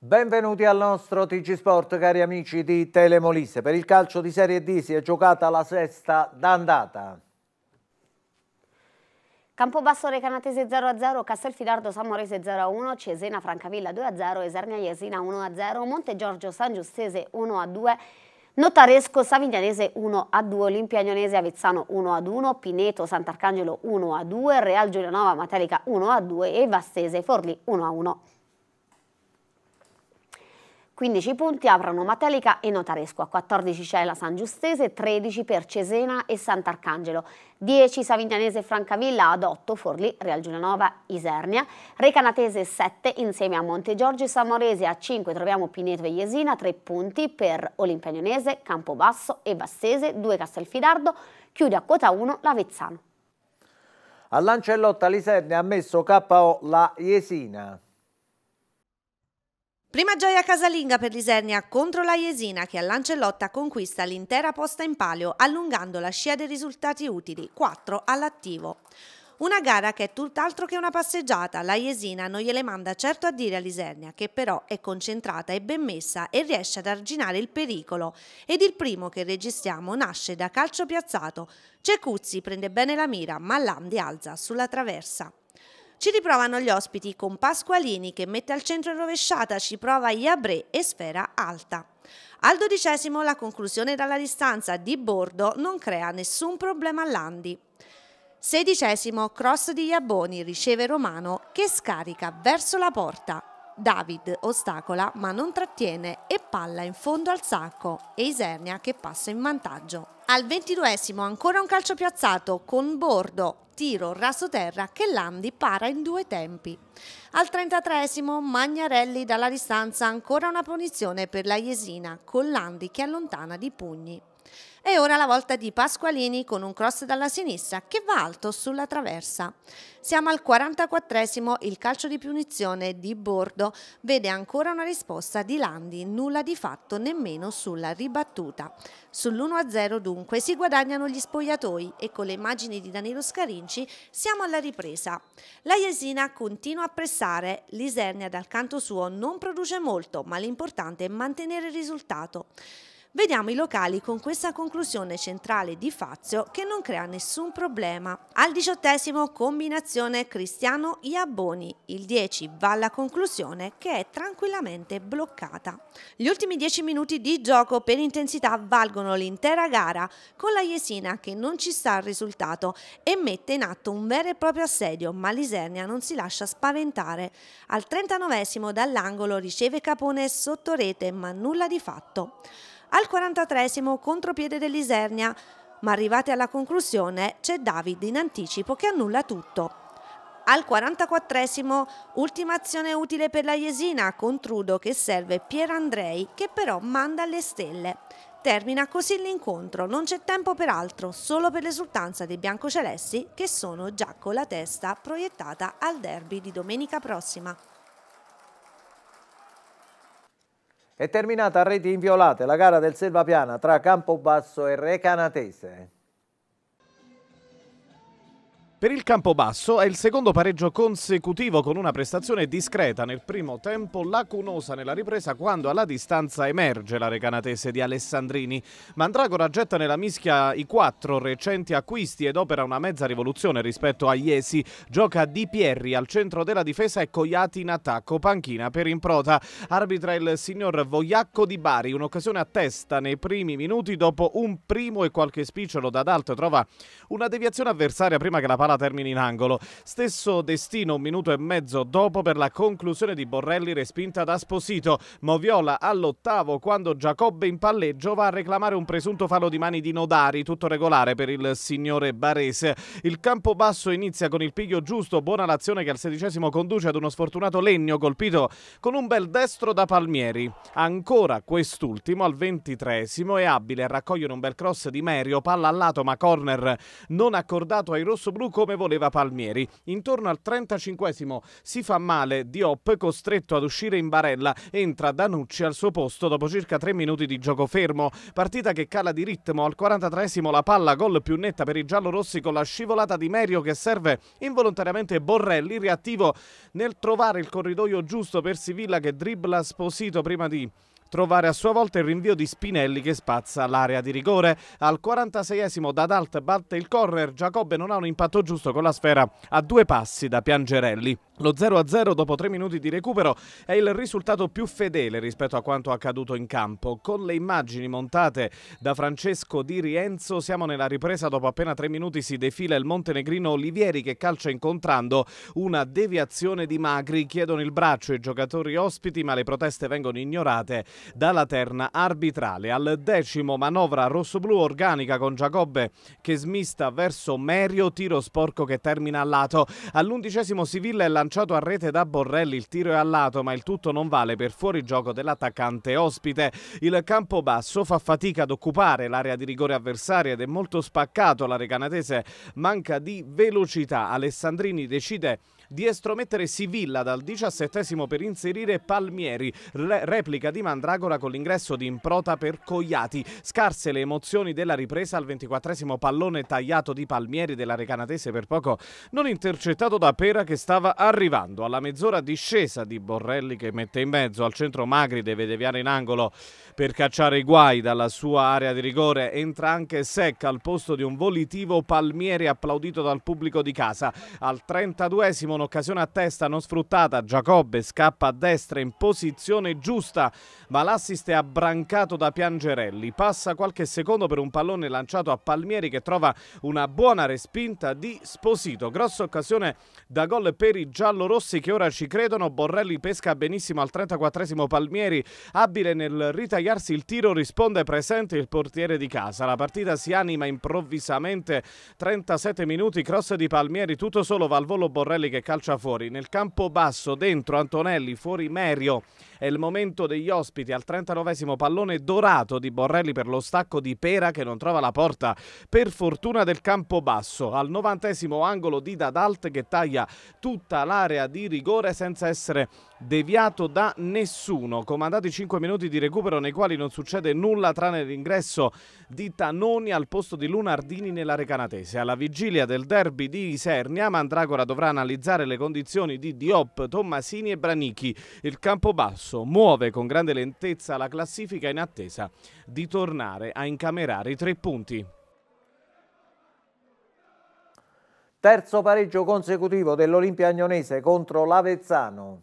Benvenuti al nostro TG Sport cari amici di Telemolise. Per il calcio di Serie D si è giocata la sesta d'andata. Campobasso Recanatese 0-0, Castelfidardo Samorese 0-1, Cesena Francavilla 2-0, Esernia Eserniaiesina 1-0, Monte Giorgio San Giustese 1-2, Notaresco Savignanese 1-2, Olimpia Olimpiagnonese Avezzano 1-1, Pineto Sant'Arcangelo 1-2, Real Giulianova Matelica 1-2 e Vastese Forlì 1-1. 15 punti aprono Matelica e Notaresco, a 14 c'è la San Giustese, 13 per Cesena e Sant'Arcangelo, 10 Savignanese e Francavilla, ad 8 Forlì, Real Giulianova, Isernia, Recanatese 7 insieme a Montegiorgio e Samorese, a 5 troviamo Pineto e Iesina, 3 punti per Olimpianionese, Campobasso e Bassese, 2 Castelfidardo, chiude a quota 1 l'Avezzano. All'Ancellotta l'Isernia ha messo KO la Iesina. Prima gioia casalinga per l'Isernia contro la Jesina che a Lancellotta conquista l'intera posta in palio allungando la scia dei risultati utili 4 all'attivo. Una gara che è tutt'altro che una passeggiata, la Jesina non gliele manda certo a dire all'Isernia, che però è concentrata e ben messa e riesce ad arginare il pericolo. Ed il primo che registriamo nasce da calcio piazzato. Cecuzzi prende bene la mira, ma Landi alza sulla traversa. Ci riprovano gli ospiti con Pasqualini che mette al centro in rovesciata, ci prova Iabré e Sfera Alta. Al dodicesimo la conclusione dalla distanza di bordo non crea nessun problema a Landi. Sedicesimo cross di Iaboni riceve Romano che scarica verso la porta. David ostacola ma non trattiene e palla in fondo al sacco e Isernia che passa in vantaggio. Al ventiduesimo ancora un calcio piazzato con Bordo tiro raso terra che Landi para in due tempi. Al 33esimo Magnarelli dalla distanza ancora una punizione per la Jesina con Landi che allontana di pugni. È ora la volta di Pasqualini con un cross dalla sinistra che va alto sulla traversa. Siamo al 44esimo, il calcio di punizione di Bordo vede ancora una risposta di Landi, nulla di fatto nemmeno sulla ribattuta. Sull'1-0 dunque si guadagnano gli spogliatoi e con le immagini di Danilo Scarinci siamo alla ripresa. La Jesina continua a pressare, l'Isernia dal canto suo non produce molto, ma l'importante è mantenere il risultato. Vediamo i locali con questa conclusione centrale di Fazio che non crea nessun problema. Al diciottesimo combinazione Cristiano iabboni il 10 va alla conclusione che è tranquillamente bloccata. Gli ultimi 10 minuti di gioco per intensità valgono l'intera gara con la Jesina che non ci sta al risultato e mette in atto un vero e proprio assedio ma l'Isernia non si lascia spaventare. Al 39 dall'angolo riceve Capone sotto rete ma nulla di fatto al 43 contropiede dell'Isernia, ma arrivati alla conclusione c'è David in anticipo che annulla tutto. Al 44 ultima azione utile per la Jesina con Trudo che serve Pier Andrei che però manda alle stelle. Termina così l'incontro, non c'è tempo per altro, solo per l'esultanza dei biancocelesti che sono già con la testa proiettata al derby di domenica prossima. È terminata a reti inviolate la gara del Selvapiana tra Campobasso e Recanatese. Per il Campobasso è il secondo pareggio consecutivo con una prestazione discreta nel primo tempo, lacunosa nella ripresa quando alla distanza emerge la recanatese di Alessandrini. Mandragora getta nella mischia i quattro recenti acquisti ed opera una mezza rivoluzione rispetto a Iesi. Gioca Di Pierri al centro della difesa e Coiati in attacco, panchina per improta. Arbitra il signor Voiacco di Bari, un'occasione a testa nei primi minuti dopo un primo e qualche spicciolo da D'Alto trova una deviazione avversaria prima che la palla la termina in angolo. Stesso destino un minuto e mezzo dopo per la conclusione di Borrelli respinta da Sposito. Moviola all'ottavo quando Giacobbe in palleggio va a reclamare un presunto fallo di mani di Nodari, tutto regolare per il signore Barese. Il campo basso inizia con il piglio giusto, buona l'azione che al sedicesimo conduce ad uno sfortunato legno colpito con un bel destro da Palmieri. Ancora quest'ultimo al ventitresimo è abile a raccogliere un bel cross di Merio, palla al lato ma corner non accordato ai rossoblù come voleva Palmieri. Intorno al 35 si fa male Diop costretto ad uscire in barella, entra Danucci al suo posto dopo circa 3 minuti di gioco fermo, partita che cala di ritmo al 43 la palla gol più netta per i giallorossi con la scivolata di Merio che serve involontariamente Borrelli reattivo nel trovare il corridoio giusto per Sivilla che dribbla Sposito prima di trovare a sua volta il rinvio di Spinelli che spazza l'area di rigore. Al 46esimo Dalt batte il corner, Giacobbe non ha un impatto giusto con la sfera a due passi da Piangerelli. Lo 0-0 dopo tre minuti di recupero è il risultato più fedele rispetto a quanto accaduto in campo. Con le immagini montate da Francesco Di Rienzo siamo nella ripresa. Dopo appena tre minuti si defila il montenegrino Olivieri che calcia incontrando una deviazione di Magri. Chiedono il braccio i giocatori ospiti ma le proteste vengono ignorate dalla terna arbitrale. Al decimo manovra rossoblu organica con Giacobbe che smista verso Merio, tiro sporco che termina a lato. All'undicesimo Sivilla è la lanciato a rete da Borrelli, il tiro è al lato ma il tutto non vale per fuori gioco dell'attaccante ospite. Il campo basso fa fatica ad occupare l'area di rigore avversaria ed è molto spaccato, la recanatese manca di velocità. Alessandrini decide di estromettere Sivilla dal diciassettesimo per inserire Palmieri, Re replica di Mandragora con l'ingresso di Improta per Cogliati, scarse le emozioni della ripresa al ventiquattresimo pallone tagliato di Palmieri della Recanatese per poco non intercettato da Pera che stava arrivando alla mezz'ora discesa di Borrelli che mette in mezzo al centro Magri deve deviare in angolo per cacciare i guai dalla sua area di rigore entra anche Secca al posto di un volitivo Palmieri applaudito dal pubblico di casa al 32 un'occasione a testa non sfruttata, Giacobbe scappa a destra in posizione giusta, ma l'assist è abbrancato da Piangerelli, passa qualche secondo per un pallone lanciato a Palmieri che trova una buona respinta di Sposito, grossa occasione da gol per i giallorossi che ora ci credono, Borrelli pesca benissimo al 34 Palmieri, abile nel ritagliarsi il tiro, risponde presente il portiere di casa, la partita si anima improvvisamente, 37 minuti, cross di Palmieri, tutto solo va al volo Borrelli che calcia fuori. Nel campo basso dentro Antonelli, fuori Merio è il momento degli ospiti al 39 pallone dorato di Borrelli per lo stacco di Pera che non trova la porta per fortuna del campo basso. Al 90 angolo di Dadalt che taglia tutta l'area di rigore senza essere deviato da nessuno. Comandati 5 minuti di recupero nei quali non succede nulla tranne l'ingresso di Tanoni al posto di Lunardini nella Recanatese. Alla vigilia del derby di Isernia, Mandragora dovrà analizzare le condizioni di Diop, Tommasini e Branichi. Il campo basso Rosso muove con grande lentezza la classifica in attesa di tornare a incamerare i tre punti. Terzo pareggio consecutivo dell'Olimpia Agnonese contro l'Avezzano.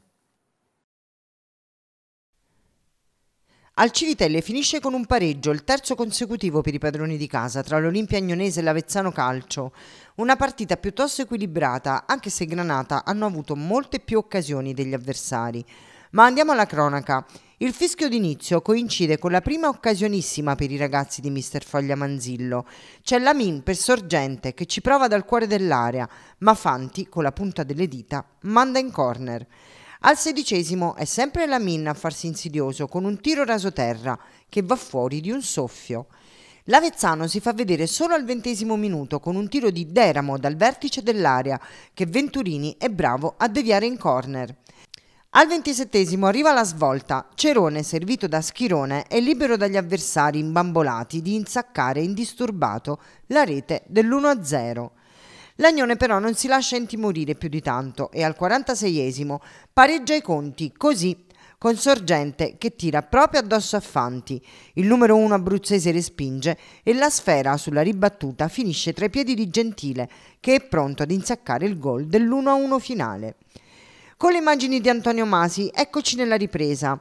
Al Civitelle finisce con un pareggio, il terzo consecutivo per i padroni di casa tra l'Olimpia Agnonese e l'Avezzano Calcio. Una partita piuttosto equilibrata, anche se Granata hanno avuto molte più occasioni degli avversari. Ma andiamo alla cronaca. Il fischio d'inizio coincide con la prima occasionissima per i ragazzi di Mister Foglia Manzillo. C'è la Min per sorgente che ci prova dal cuore dell'area, ma Fanti, con la punta delle dita, manda in corner. Al sedicesimo è sempre la Min a farsi insidioso con un tiro rasoterra che va fuori di un soffio. L'Avezzano si fa vedere solo al ventesimo minuto con un tiro di Deramo dal vertice dell'area che Venturini è bravo a deviare in corner. Al ventisettesimo arriva la svolta. Cerone, servito da Schirone, è libero dagli avversari imbambolati di insaccare indisturbato la rete dell'1-0. Lagnone però non si lascia intimorire più di tanto e al 46esimo pareggia i conti così con Sorgente che tira proprio addosso a Fanti. Il numero 1 abruzzese respinge e la sfera sulla ribattuta finisce tra i piedi di Gentile che è pronto ad insaccare il gol dell'1-1 finale. Con le immagini di Antonio Masi, eccoci nella ripresa.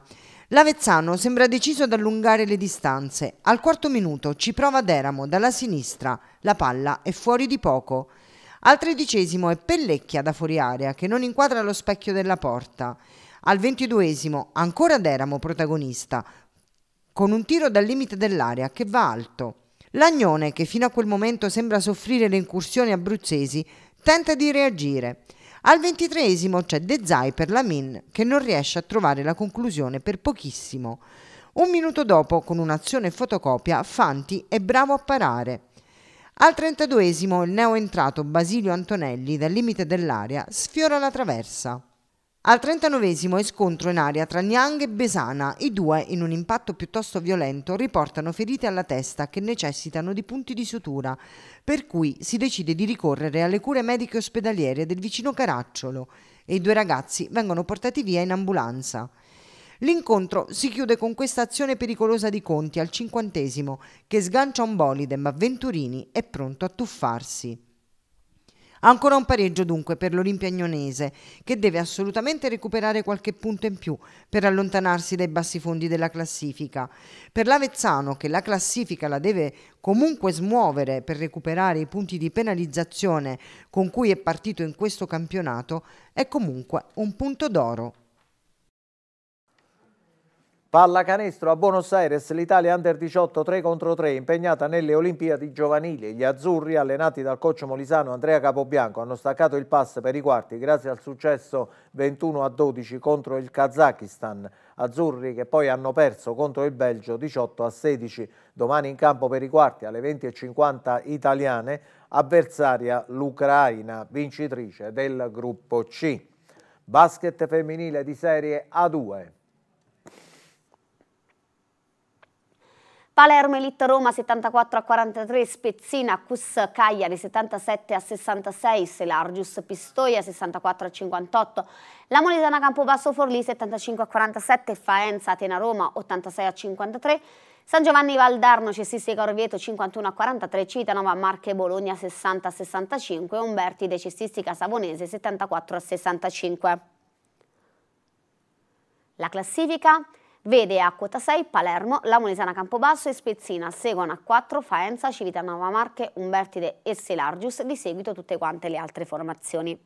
L'Avezzano sembra deciso ad allungare le distanze. Al quarto minuto ci prova Deramo dalla sinistra. La palla è fuori di poco. Al tredicesimo è Pellecchia da fuori area che non inquadra lo specchio della porta. Al ventiduesimo ancora Deramo protagonista con un tiro dal limite dell'area che va alto. L'agnone, che fino a quel momento sembra soffrire le incursioni abruzzesi, tenta di reagire. Al ventitreesimo c'è De Zai per Lamin che non riesce a trovare la conclusione per pochissimo. Un minuto dopo, con un'azione fotocopia, Fanti è bravo a parare. Al trentaduesimo il neo entrato Basilio Antonelli dal limite dell'area sfiora la traversa. Al 39 è scontro in aria tra Niang e Besana. I due, in un impatto piuttosto violento, riportano ferite alla testa che necessitano di punti di sutura, per cui si decide di ricorrere alle cure mediche ospedaliere del vicino Caracciolo e i due ragazzi vengono portati via in ambulanza. L'incontro si chiude con questa azione pericolosa di Conti al cinquantesimo, che sgancia un bolide, ma Venturini è pronto a tuffarsi. Ancora un pareggio dunque per l'Olimpia Agnonese, che deve assolutamente recuperare qualche punto in più per allontanarsi dai bassi fondi della classifica. Per l'Avezzano, che la classifica la deve comunque smuovere per recuperare i punti di penalizzazione con cui è partito in questo campionato, è comunque un punto d'oro. Pallacanestro a Buenos Aires, l'Italia Under 18 3 contro 3 impegnata nelle Olimpiadi giovanili. Gli azzurri, allenati dal coach molisano Andrea Capobianco, hanno staccato il pass per i quarti grazie al successo 21 a 12 contro il Kazakistan. Azzurri che poi hanno perso contro il Belgio 18 a 16. Domani in campo per i quarti alle 20.50 italiane, avversaria l'Ucraina, vincitrice del gruppo C. Basket femminile di serie A2. Palermo Elite Roma 74 a 43, Spezzina Cus Cagliari 77 a 66, Selargius Pistoia 64 a 58, la Molisana Campobasso Forlì 75 a 47, Faenza Atena Roma 86 a 53, San Giovanni Valdarno, Cestistica Orvieto 51 a 43, Citanova Marche Bologna 60 a 65, Umberti De Cessistica Savonese 74 a 65. La classifica Vede a quota 6 Palermo, la Molisana Campobasso e Spezzina, seguono a 4 Faenza, Civitanova Marche, Umbertide e Selargius, di seguito tutte quante le altre formazioni.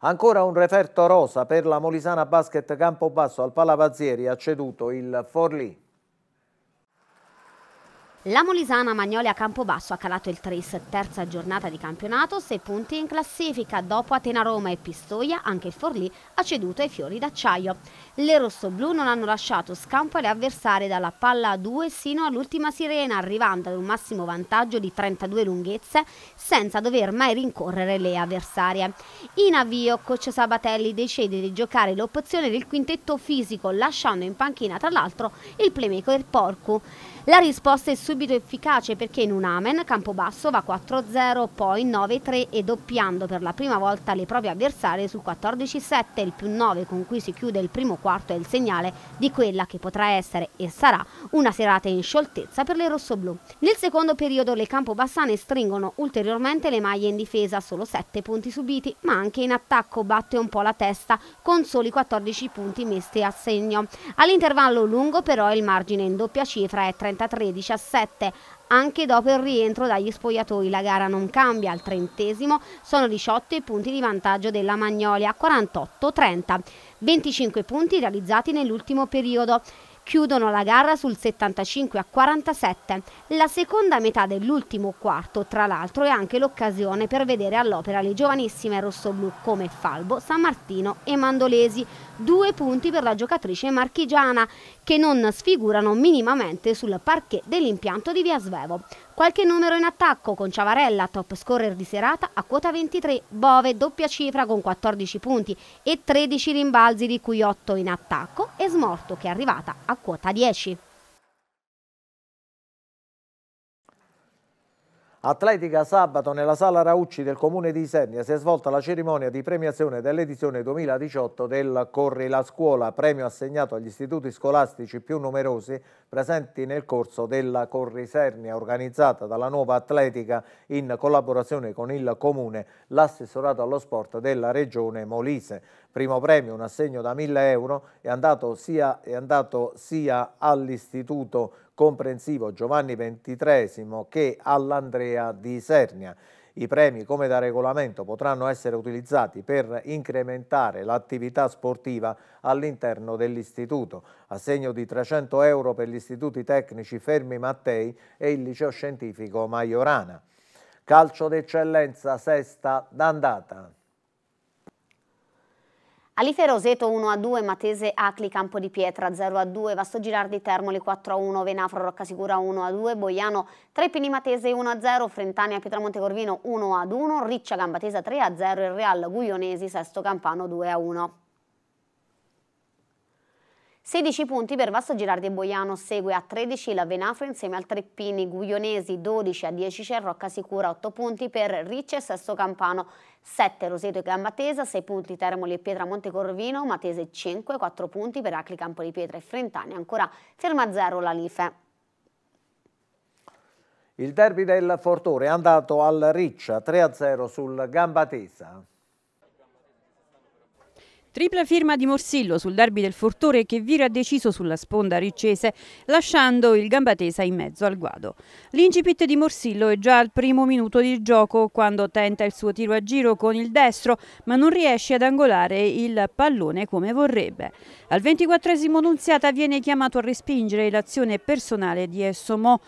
Ancora un referto rosa per la Molisana Basket Campobasso al Palavazieri ha ceduto il Forlì. La Molisana Magnoli a Campobasso ha calato il tris, terza giornata di campionato, sei punti in classifica. Dopo Atena Roma e Pistoia, anche il Forlì ha ceduto ai fiori d'acciaio. Le rossoblù non hanno lasciato scampo alle avversarie dalla palla a 2 sino all'ultima sirena, arrivando ad un massimo vantaggio di 32 lunghezze senza dover mai rincorrere le avversarie. In avvio, coach Sabatelli decide di giocare l'opzione del quintetto fisico, lasciando in panchina tra l'altro il e il Porco. La risposta è subito efficace perché in un Amen Campobasso va 4-0, poi 9-3 e doppiando per la prima volta le proprie avversarie sul 14-7, il più 9 con cui si chiude il primo quarto è il segnale di quella che potrà essere e sarà una serata in scioltezza per le rossoblù. Nel secondo periodo le campobassane stringono ulteriormente le maglie in difesa, solo 7 punti subiti, ma anche in attacco batte un po' la testa con soli 14 punti messi a segno. All'intervallo lungo però il margine in doppia cifra è 30 33-17 anche dopo il rientro dagli spogliatoi. La gara non cambia, al trentesimo sono 18 i punti di vantaggio della Magnolia, 48-30, 25 punti realizzati nell'ultimo periodo chiudono la gara sul 75 a 47. La seconda metà dell'ultimo quarto, tra l'altro, è anche l'occasione per vedere all'opera le giovanissime rossoblù come Falbo, San Martino e Mandolesi, due punti per la giocatrice marchigiana che non sfigurano minimamente sul parquet dell'impianto di Via Svevo. Qualche numero in attacco con Ciavarella, top scorer di serata a quota 23, Bove doppia cifra con 14 punti e 13 rimbalzi di cui 8 in attacco e Smorto che è arrivata a quota 10. Atletica sabato nella sala Raucci del comune di Isernia si è svolta la cerimonia di premiazione dell'edizione 2018 del Corri la Scuola, premio assegnato agli istituti scolastici più numerosi presenti nel corso della Corri Isernia organizzata dalla Nuova Atletica in collaborazione con il comune, l'assessorato allo sport della regione Molise. Primo premio, un assegno da 1000 euro, è andato sia, sia all'istituto comprensivo Giovanni XXIII che all'Andrea di Sernia. I premi, come da regolamento, potranno essere utilizzati per incrementare l'attività sportiva all'interno dell'istituto. Assegno di 300 euro per gli istituti tecnici Fermi Mattei e il liceo scientifico Maiorana. Calcio d'eccellenza, sesta d'andata. Alife Roseto 1 a 2, Matese Acli Campo di Pietra 0 a 2, Vasto Girardi Termoli 4 a 1, Venafro Roccasicura 1 a 2, Boiano Trepini Matese 1 a 0, Frentania Pietramonte Corvino 1 ad 1, Riccia Gambatesa 3 a 0 e Real Guglionesi Sesto Campano 2 a 1. 16 punti per Vasto Girardi e Boiano, segue a 13 la Venafro insieme al Treppini, Guglionesi 12 a 10 c'è Rocca Sicura 8 punti per Ricci e Sesto Campano, 7 Roseto e Gambatesa, 6 punti Termoli e Pietra Montecorvino, Matese 5, 4 punti per Acli Campo di Pietra e Frentani, ancora ferma 0 la Life. Il derby del Fortore è andato al Riccia 3-0 a sul Gambatesa. Tripla firma di Morsillo sul derby del Fortore che vira deciso sulla sponda riccese lasciando il Gambatesa in mezzo al guado. L'incipit di Morsillo è già al primo minuto di gioco quando tenta il suo tiro a giro con il destro ma non riesce ad angolare il pallone come vorrebbe. Al 24 Nunziata viene chiamato a respingere l'azione personale di Essomò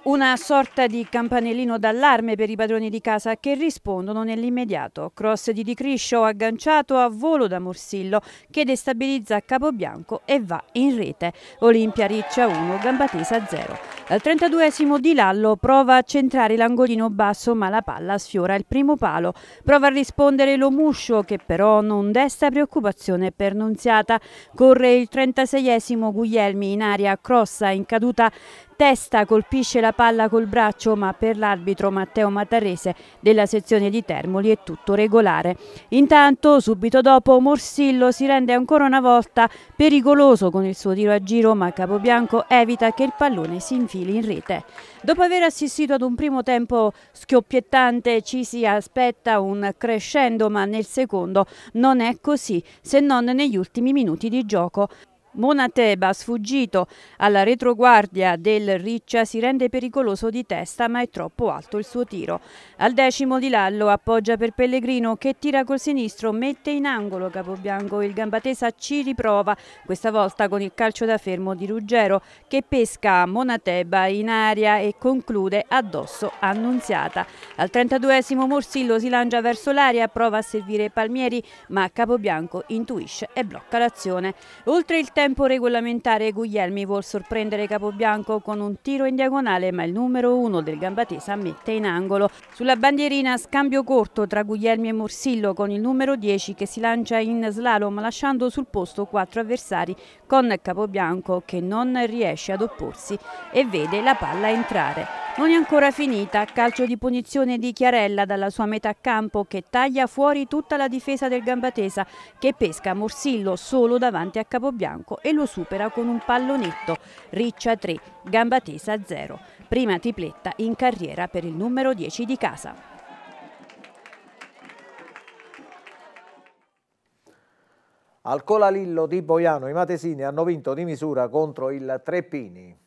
una sorta di campanellino d'allarme per i padroni di casa che rispondono nell'immediato. Cross di Di Criscio agganciato a volo da Morsillo che destabilizza Capobianco e va in rete. Olimpia Riccia 1, Gambatesa 0. Al 32esimo Di Lallo prova a centrare l'angolino basso ma la palla sfiora il primo palo. Prova a rispondere Lomuscio che però non desta preoccupazione per Nunziata. Corre il 36esimo Guglielmi in aria, crossa in caduta testa colpisce la palla col braccio ma per l'arbitro Matteo Mattarese della sezione di Termoli è tutto regolare. Intanto subito dopo Morsillo si rende ancora una volta pericoloso con il suo tiro a giro ma Capobianco evita che il pallone si infili in rete. Dopo aver assistito ad un primo tempo schioppiettante ci si aspetta un crescendo ma nel secondo non è così se non negli ultimi minuti di gioco. Monateba, sfuggito alla retroguardia del Riccia, si rende pericoloso di testa ma è troppo alto il suo tiro. Al decimo di Lallo appoggia per Pellegrino che tira col sinistro, mette in angolo Capobianco, il Gambatesa ci riprova, questa volta con il calcio da fermo di Ruggero che pesca Monateba in aria e conclude addosso annunziata. Al 32esimo Morsillo si lancia verso l'aria, prova a servire Palmieri ma Capobianco intuisce e blocca l'azione. Oltre il tempo regolamentare Guglielmi vuol sorprendere Capobianco con un tiro in diagonale ma il numero uno del Gambatesa mette in angolo. Sulla bandierina scambio corto tra Guglielmi e Morsillo con il numero 10 che si lancia in slalom lasciando sul posto quattro avversari con Capobianco che non riesce ad opporsi e vede la palla entrare. Non è ancora finita, calcio di punizione di Chiarella dalla sua metà campo che taglia fuori tutta la difesa del Gambatesa che pesca Morsillo solo davanti a Capobianco e lo supera con un pallonetto. Riccia 3, Gambatesa 0. Prima tripletta in carriera per il numero 10 di casa. Al Colalillo di Boiano i Matesini hanno vinto di misura contro il Treppini.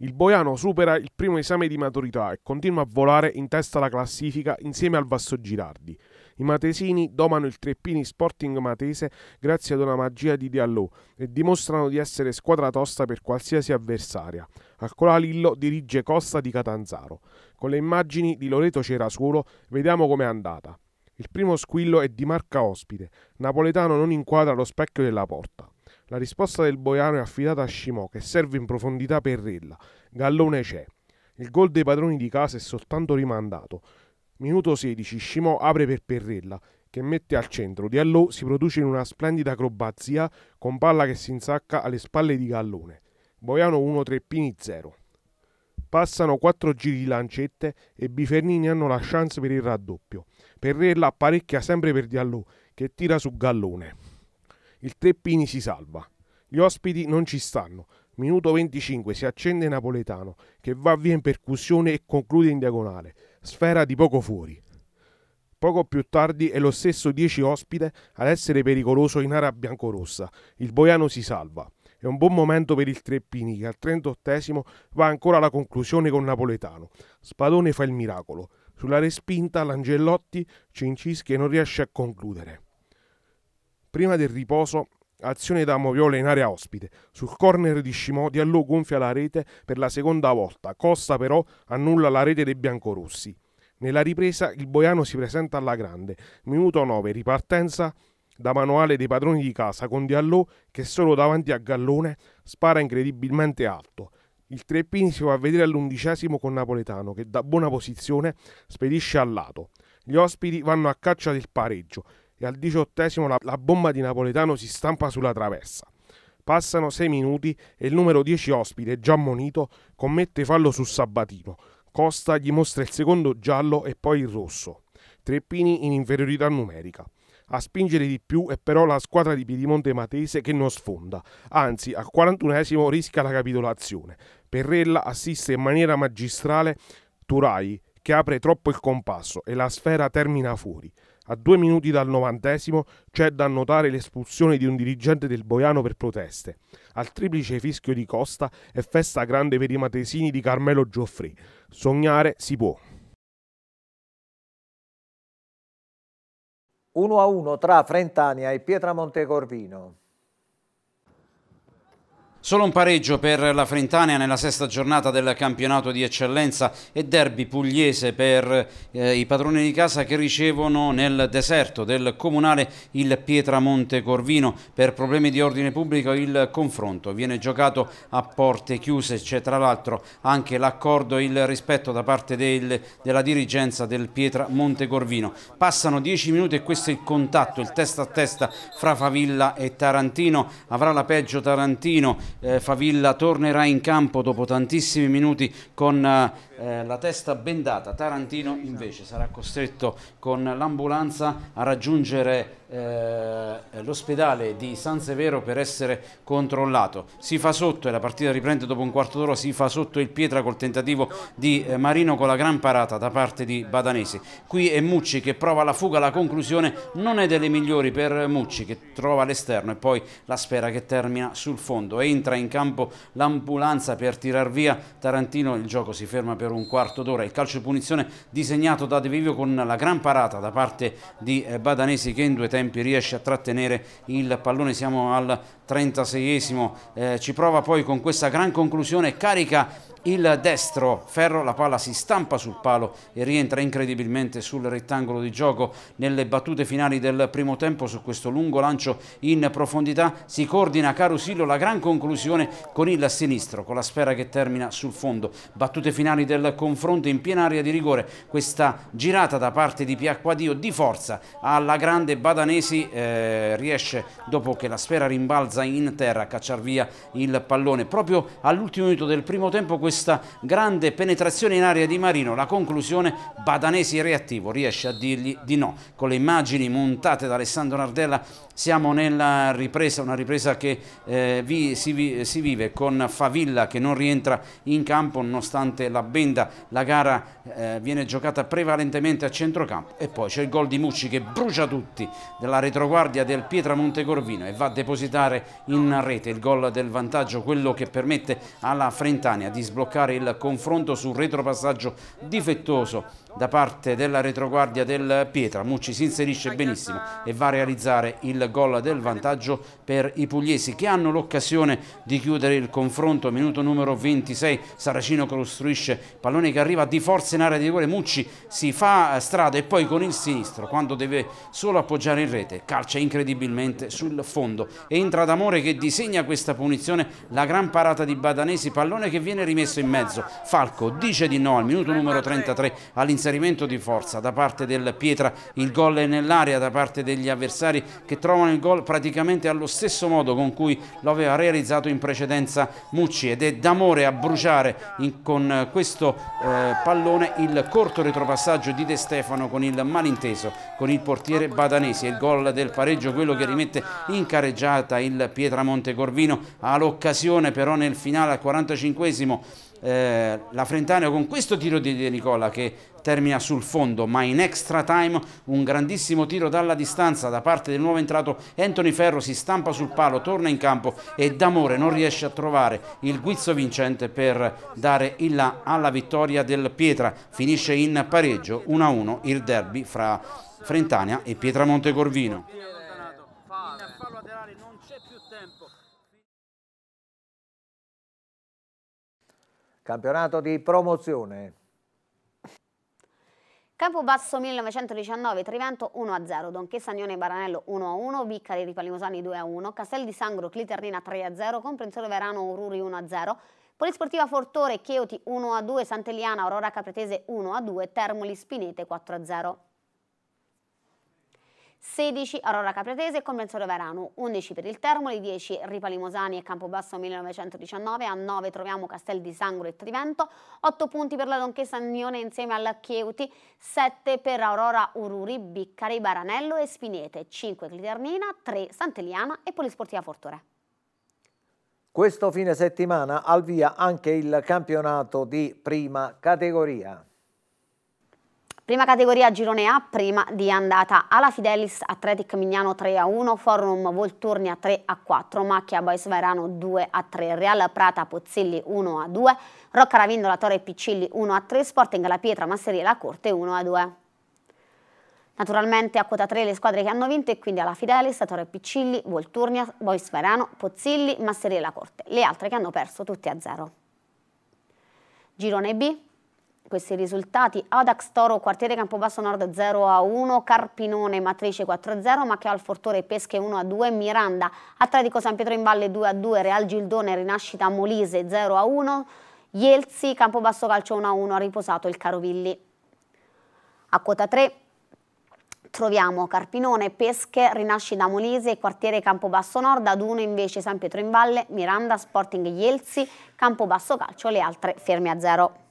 Il Boiano supera il primo esame di maturità e continua a volare in testa alla classifica insieme al Vasso Girardi. I matesini domano il Treppini Sporting Matese grazie ad una magia di Diallo e dimostrano di essere squadra tosta per qualsiasi avversaria. Alcola Lillo dirige Costa di Catanzaro. Con le immagini di Loreto Cerasuolo vediamo com'è andata. Il primo squillo è di marca ospite. Napoletano non inquadra lo specchio della porta. La risposta del Boiano è affidata a Scimò, che serve in profondità per Rella. Gallone c'è. Il gol dei padroni di casa è soltanto rimandato. Minuto 16, Scimò apre per Perrella, che mette al centro. Diallo si produce in una splendida acrobazia con palla che si insacca alle spalle di Gallone. Boiano 1-3 0. Passano 4 giri di lancette e Bifernini hanno la chance per il raddoppio. Perrella apparecchia sempre per Diallo, che tira su Gallone. Il Treppini si salva. Gli ospiti non ci stanno. Minuto 25 si accende Napoletano che va via in percussione e conclude in diagonale. Sfera di poco fuori. Poco più tardi è lo stesso 10 ospite ad essere pericoloso in area biancorossa. Il Boiano si salva. È un buon momento per il Treppini che al 38 va ancora alla conclusione con Napoletano. Spadone fa il miracolo. Sulla respinta l'Angellotti Cincischi non riesce a concludere. Prima del riposo, azione da Moviola in area ospite. Sul corner di Scimò, Diallo gonfia la rete per la seconda volta. Costa però annulla la rete dei biancorossi. Nella ripresa il Boiano si presenta alla grande. Minuto 9, ripartenza da manuale dei padroni di casa con Diallo che solo davanti a Gallone spara incredibilmente alto. Il Treppini si fa vedere all'undicesimo con Napoletano che da buona posizione spedisce al lato. Gli ospiti vanno a caccia del pareggio e al diciottesimo la, la bomba di Napoletano si stampa sulla traversa. Passano sei minuti e il numero 10 ospite, già monito, commette fallo su Sabatino. Costa gli mostra il secondo giallo e poi il rosso. Treppini in inferiorità numerica. A spingere di più è però la squadra di Piedimonte Matese che non sfonda, anzi al 41 rischia la capitolazione. Perrella assiste in maniera magistrale Turai che apre troppo il compasso e la sfera termina fuori. A due minuti dal novantesimo c'è da annotare l'espulsione di un dirigente del Boiano per proteste. Al triplice fischio di Costa è festa grande per i matesini di Carmelo Gioffrì. Sognare si può. 1 a 1 tra Frentania e Pietramonte Corvino. Solo un pareggio per la Frentania nella sesta giornata del campionato di eccellenza e derby pugliese per eh, i padroni di casa che ricevono nel deserto del comunale il Pietramonte Corvino. Per problemi di ordine pubblico il confronto viene giocato a porte chiuse, c'è tra l'altro anche l'accordo e il rispetto da parte del, della dirigenza del Pietramonte Corvino. Passano dieci minuti e questo è il contatto, il testa a testa fra Favilla e Tarantino, avrà la peggio Tarantino eh, Favilla tornerà in campo dopo tantissimi minuti con eh, eh, la testa bendata. Tarantino invece sarà costretto con l'ambulanza a raggiungere eh, l'ospedale di San Severo per essere controllato. Si fa sotto e la partita riprende dopo un quarto d'ora, si fa sotto il Pietra col tentativo di eh, Marino con la gran parata da parte di Badanesi. Qui è Mucci che prova la fuga, la conclusione non è delle migliori per Mucci che trova l'esterno e poi la spera che termina sul fondo. È in entra in campo l'ambulanza per tirar via Tarantino, il gioco si ferma per un quarto d'ora, il calcio di punizione disegnato da De Vivio con la gran parata da parte di eh, Badanesi che in due tempi riesce a trattenere il pallone, siamo al 36esimo, eh, ci prova poi con questa gran conclusione, carica il destro, Ferro, la palla si stampa sul palo e rientra incredibilmente sul rettangolo di gioco nelle battute finali del primo tempo su questo lungo lancio in profondità si coordina Carusillo la gran conclusione con il sinistro con la sfera che termina sul fondo battute finali del confronto in piena area di rigore questa girata da parte di Piacquadio di forza alla grande Badanesi eh, riesce dopo che la sfera rimbalza Piazza in terra a cacciar via il pallone. Proprio all'ultimo minuto del primo tempo questa grande penetrazione in area di Marino, la conclusione Badanesi reattivo, riesce a dirgli di no. Con le immagini montate da Alessandro Nardella siamo nella ripresa, una ripresa che eh, vi, si, vi, si, vive con Favilla che non rientra in campo nonostante la benda, la gara eh, viene giocata prevalentemente a centrocampo e poi c'è il gol di Mucci che brucia tutti della retroguardia del Pietra Montecorvino e va a depositare in rete. Il gol del vantaggio, quello che permette alla Frentania di sbloccare il confronto sul retropassaggio difettoso da parte della retroguardia del Pietra. Mucci si inserisce benissimo e va a realizzare il gol del vantaggio per i pugliesi che hanno l'occasione di chiudere il confronto. Minuto numero 26, Saracino costruisce pallone che arriva di forza in area di rigore. Mucci si fa strada e poi con il sinistro, quando deve solo appoggiare in rete, calcia incredibilmente sul fondo. Entra D'Amore che disegna questa punizione, la gran parata di Badanesi, pallone che viene rimesso in mezzo. Falco dice di no al minuto numero 33 all'interno l'inserimento di forza da parte del Pietra, il gol è nell'area da parte degli avversari che trovano il gol praticamente allo stesso modo con cui lo aveva realizzato in precedenza Mucci ed è d'amore a bruciare in, con eh, questo eh, pallone il corto retropassaggio di De Stefano con il malinteso, con il portiere Badanesi e il gol del pareggio quello che rimette in careggiata il Pietra Montecorvino ha l'occasione però nel finale al 45esimo eh, la Frentaneo con questo tiro di De Nicola che termina sul fondo ma in extra time un grandissimo tiro dalla distanza da parte del nuovo entrato Anthony Ferro si stampa sul palo torna in campo e D'Amore non riesce a trovare il guizzo vincente per dare il là alla vittoria del Pietra finisce in pareggio 1-1 il derby fra Frentania e Pietramonte Corvino Campionato di promozione. Campobasso 1919, Trivento 1-0, Donché Sagnone Baranello 1-1, Vicari di Palimosani 2-1, Castel di Sangro Cliternina 3-0, Comprensore Verano Ururi 1-0, Polisportiva Fortore Chioti 1-2, Sant'Eliana Aurora Capretese 1-2, Termoli Spinete 4-0. 16 Aurora Capretese e Compensorio Verano, 11 per il Termoli, 10 Ripalimosani e Campobasso 1919, a 9 troviamo Castel di Sangro e Trivento, 8 punti per la Donchessa Agnone insieme alla Chieuti, 7 per Aurora Ururi, Biccari, Baranello e Spinete, 5 Cliternina, 3 Sant'Eliana e Polisportiva Fortore. Questo fine settimana al via anche il campionato di prima categoria. Prima categoria girone A, prima di andata alla Fidelis, Atletic Mignano 3 a 1, Forum Volturnia 3 a 4, Macchia Bois Verano 2 a 3, Real Prata Pozzilli 1 a 2, Rocca Ravindola Torre Piccilli 1 a 3, Sporting La Pietra Masseria La Corte 1 a 2. Naturalmente a quota 3 le squadre che hanno vinto e quindi alla Fidelis, Torre Piccilli, Volturnia, Bois Verano, Pozzilli, Masseria La Corte, le altre che hanno perso tutte a 0. Girone B, questi risultati. Adax Toro, quartiere Campobasso Nord 0 a 1, Carpinone Matrice 4 a 0, Macchia al Fortore Pesche 1 a 2, Miranda Atletico San Pietro in Valle 2 a 2, Real Gildone Rinascita Molise 0 a 1, Ielzi Campobasso Calcio 1 a 1, ha riposato il Carovilli. A quota 3 troviamo Carpinone, Pesche, Rinascita Molise quartiere Campobasso Nord, ad 1 invece San Pietro in Valle, Miranda, Sporting Ielzi, Campobasso Calcio, le altre ferme a 0.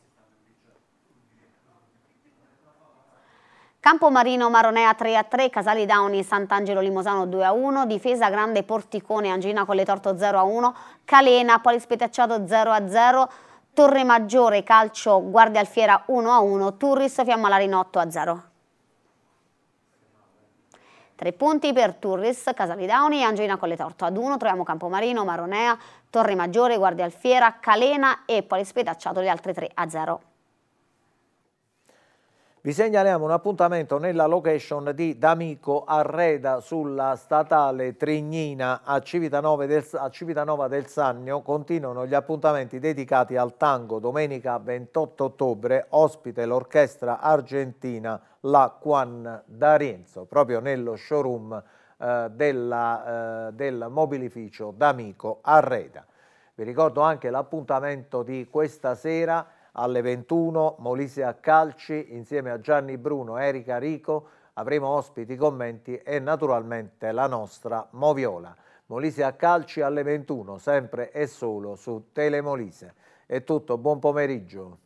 Campo Marino Maronea 3 a 3, Casali Dauni Sant'Angelo Limosano 2 a 1, Difesa Grande Porticone Angina con Torto 0 a 1, Calena Polispetacciato 0 a 0, Torre Maggiore Calcio Guardia Alfiera 1 a 1, Turris Fiammalarino 8 a 0. Tre punti per Turris, Casalidauni e Angioina Colletorto. Ad 1, troviamo Campo Marino, Maronea, Torre Maggiore, Guardia Alfiera, Calena e Polispetacciato le altre 3 a 0. Vi segnaliamo un appuntamento nella location di D'Amico Arreda sulla statale Trignina a Civitanova, del, a Civitanova del Sannio. Continuano gli appuntamenti dedicati al tango. Domenica 28 ottobre ospite l'orchestra argentina La Juan D'Arienzo, proprio nello showroom eh, della, eh, del mobilificio D'Amico Arreda. Vi ricordo anche l'appuntamento di questa sera alle 21 Molise a Calci insieme a Gianni Bruno, Erika Rico avremo ospiti, commenti e naturalmente la nostra Moviola. Molise a Calci alle 21 sempre e solo su Telemolise. È tutto, buon pomeriggio.